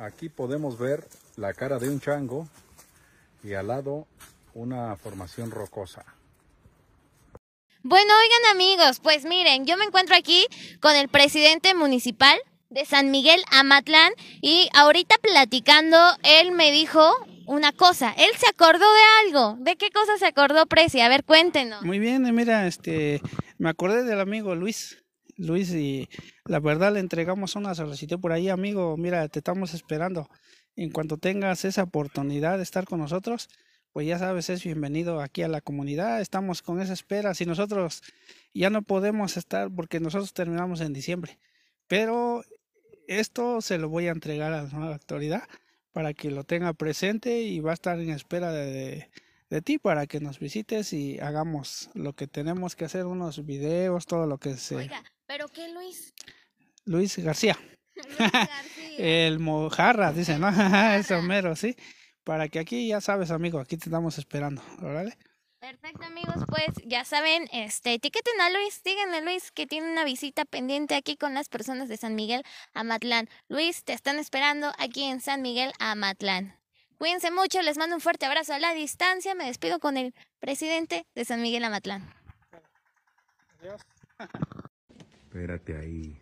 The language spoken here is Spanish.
Aquí podemos ver la cara de un chango y al lado una formación rocosa. Bueno, oigan amigos, pues miren, yo me encuentro aquí con el presidente municipal de San Miguel Amatlán y ahorita platicando, él me dijo una cosa, él se acordó de algo, ¿de qué cosa se acordó preci? A ver, cuéntenos. Muy bien, mira, este, me acordé del amigo Luis, Luis, y la verdad le entregamos una solicitud por ahí, amigo, mira, te estamos esperando. En cuanto tengas esa oportunidad de estar con nosotros, pues ya sabes, es bienvenido aquí a la comunidad, estamos con esa espera. Si nosotros ya no podemos estar porque nosotros terminamos en diciembre, pero esto se lo voy a entregar a la nueva autoridad para que lo tenga presente y va a estar en espera de, de, ti para que nos visites y hagamos lo que tenemos que hacer, unos videos, todo lo que se... ¿Pero qué Luis? Luis García. el mojarra, dice, ¿no? es Homero, sí. Para que aquí ya sabes, amigo, aquí te estamos esperando, Perfecto, amigos, pues ya saben, este, etiqueten a Luis, díganle Luis que tiene una visita pendiente aquí con las personas de San Miguel Amatlán. Luis, te están esperando aquí en San Miguel Amatlán. Cuídense mucho, les mando un fuerte abrazo a la distancia. Me despido con el presidente de San Miguel Amatlán. Adiós. Espérate ahí.